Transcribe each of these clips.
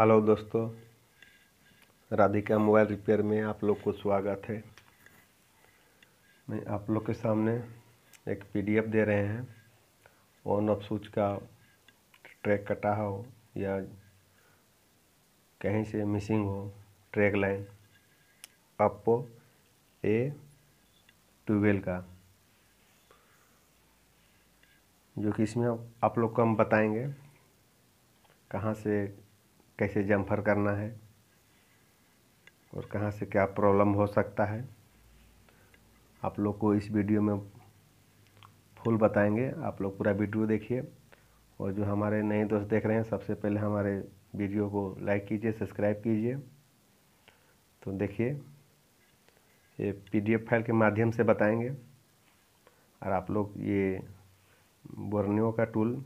hello दोस्तों Radhika mobile repair में आप लोग को स्वागत है मैं आप लोग के सामने एक पीडीएफ दे रहे हैं ऑन ऑफ स्विच का ट्रैक कटा हो या कहीं से मिसिंग हो ट्रैक लाइन अपो ए ट्यूबवेल का जो कि इसमें आप लोग को हम बताएंगे कहाँ से कैसे जम्फर करना है और कहाँ से क्या प्रॉब्लम हो सकता है आप लोग को इस वीडियो में फुल बताएंगे आप लोग पूरा वीडियो देखिए और जो हमारे नए दोस्त देख रहे हैं सबसे पहले हमारे वीडियो को लाइक कीजिए सब्सक्राइब कीजिए तो देखिए ये पीडीएफ फाइल के माध्यम से बताएंगे और आप लोग ये बोर्नियो का टूल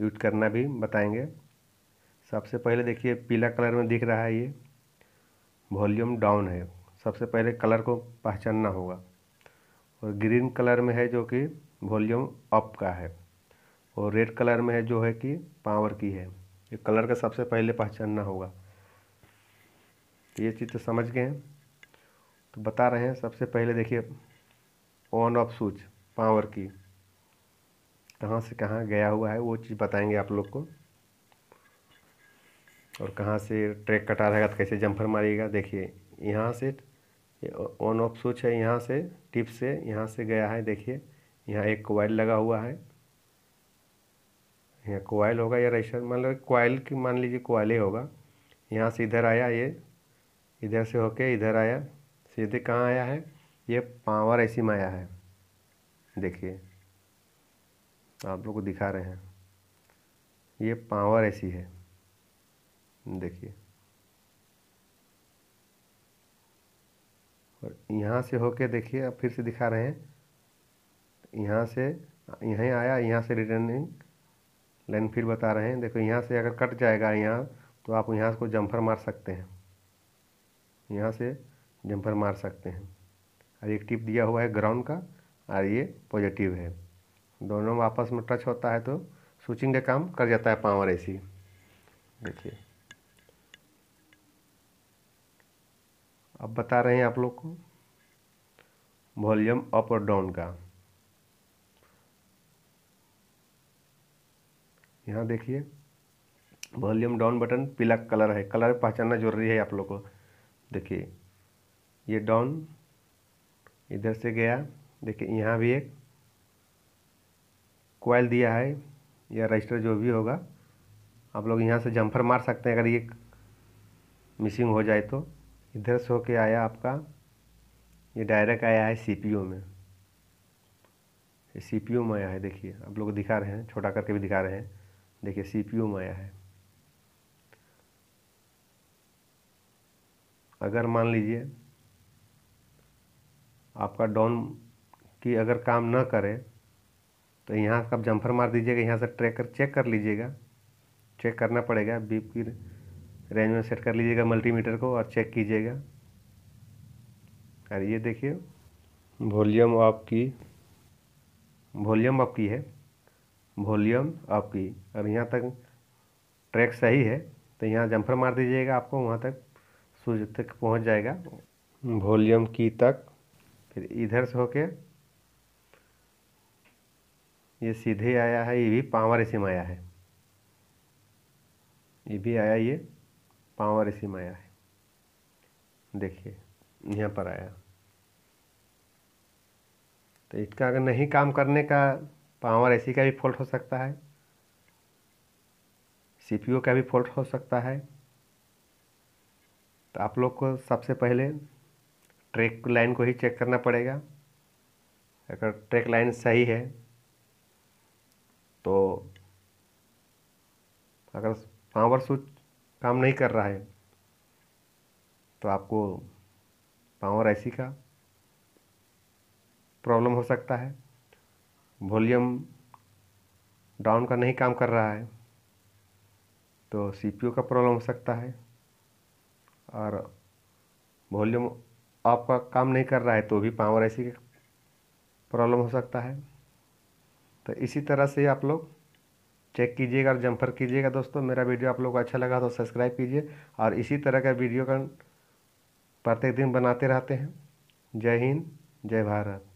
यूज करना भी बताएंगे सबसे पहले देखिए पीला कलर में दिख रहा है ये वॉल्यूम डाउन है सबसे पहले कलर को पहचानना होगा और ग्रीन कलर में है जो कि वॉल्यूम अप का है और रेड कलर में है जो है कि पावर की है ये कलर का सबसे पहले पहचानना होगा तो ये तो समझ गए हैं तो बता रहे हैं सबसे पहले देखिए ऑन ऑफ स्विच पावर की कहाँ से कहाँ गया हुआ है वो चीज़ बताएंगे आप लोग को और कहाँ से ट्रैक कटा रहेगा तो कैसे जंपर मारिएगा देखिए यहाँ से ऑन ऑफ स्विच है यहाँ से टिप से यहाँ से गया है देखिए यहाँ एक कोयल लगा हुआ है यहाँ कोयल होगा या रेशर मतलब कोयल की मान लीजिए कोयल ही होगा यहाँ से इधर आया ये इधर से होके इधर आया सीधे कहाँ आया है ये पावर ऐसी में आया है देखिए आप लोग को दिखा रहे हैं ये पावर ऐसी है देखिए और यहाँ से होके देखिए अब फिर से दिखा रहे हैं यहाँ से यहीं आया यहाँ से रिटर्निंग लाइन फिर बता रहे हैं देखो यहाँ से अगर कट जाएगा यहाँ तो आप यहाँ को जंपर मार सकते हैं यहाँ से जंपर मार सकते हैं और एक टिप दिया हुआ है ग्राउंड का और ये पॉजिटिव है दोनों आपस में टच होता है तो स्विचिंग का काम कर जाता है पावर ऐसी देखिए अब बता रहे हैं आप लोग को वॉल्यूम अप और डाउन का यहाँ देखिए वॉल्यूम डाउन बटन पीला कलर है कलर पहचानना जरूरी है आप लोग को देखिए ये डाउन इधर से गया देखिए यहाँ भी एक कोयल दिया है या रजिस्टर जो भी होगा आप लोग यहाँ से जम्फर मार सकते हैं अगर ये मिसिंग हो जाए तो इधर सो के आया आपका ये डायरेक्ट आया है सी में सी पी में आया है देखिए आप लोग दिखा रहे हैं छोटा करके भी दिखा रहे हैं देखिए सी पी में आया है अगर मान लीजिए आपका डाउन की अगर काम ना करे तो यहाँ आप जम्फर मार दीजिएगा यहाँ से ट्रैकर चेक कर लीजिएगा चेक करना पड़ेगा बीप की रेंज में सेट कर लीजिएगा मल्टीमीटर को और चेक कीजिएगा और ये देखिए वॉल्यूम आपकी वॉल्यूम आपकी है वॉल्यूम आपकी अब यहाँ तक ट्रैक सही है तो यहाँ जम्फर मार दीजिएगा आपको वहाँ तक सूर्य तक पहुँच जाएगा वॉल्यूम की तक फिर इधर से होके ये सीधे आया है ये भी पावर इसी में आया है ये भी आया ये पावर इसी में आया है देखिए यहाँ पर आया तो इसका अगर नहीं काम करने का पावर एसी का भी फॉल्ट हो सकता है सीपीयू का भी फॉल्ट हो सकता है तो आप लोग को सबसे पहले ट्रैक लाइन को ही चेक करना पड़ेगा अगर ट्रैक लाइन सही है तो अगर पावर स्विच काम नहीं कर रहा है तो आपको पावर ऐसी का प्रॉब्लम हो सकता है वॉल्यूम डाउन का नहीं काम कर रहा है तो सीपीयू का प्रॉब्लम हो सकता है और वॉल्यूम आपका काम नहीं कर रहा है तो भी पावर ऐसी प्रॉब्लम हो सकता है तो इसी तरह से आप लोग चेक कीजिएगा और जंपर कीजिएगा दोस्तों मेरा वीडियो आप लोग को अच्छा लगा तो सब्सक्राइब कीजिए और इसी तरह का वीडियो का प्रत्येक दिन बनाते रहते हैं जय हिंद जय भारत